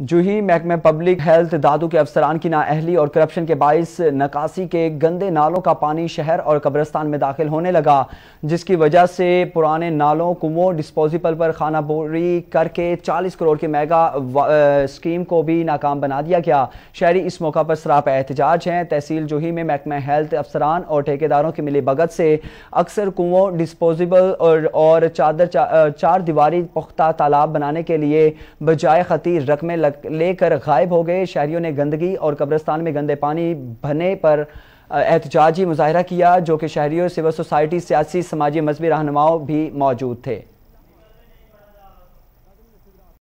जूही महकमे public health दादू के अफसरान की नाअहली और करप्शन के बायस नकासी के गंदे नालों का पानी शहर और कब्रस्तान में दाखिल होने लगा जिसकी वजह से पुराने नालों कुओं डिस्पोजिबल पर खाना बोरी करके 40 करोड़ की मेगा स्कीम को भी नाकाम बना दिया गया शहरी इस मौका पर सराप एहतजाज हैं तहसील जूही में महकमे हेल्थ अफसरान और ठेकेदारों की मिली भगत से अक्सर कुओं डिस्पोजिबल और, और चादर चा, चार दीवारी पुख्ता तालाब बनाने के लिए बजाय खती रकमें लेकर गायब हो गए शहरियों ने गंदगी और कब्रस्तान में गंदे पानी भरने पर एहतजाजी मुजाहरा किया जो कि शहरियों सिविल सोसाइटी सियासी समाजी मजहबी रहनुमाओं भी मौजूद थे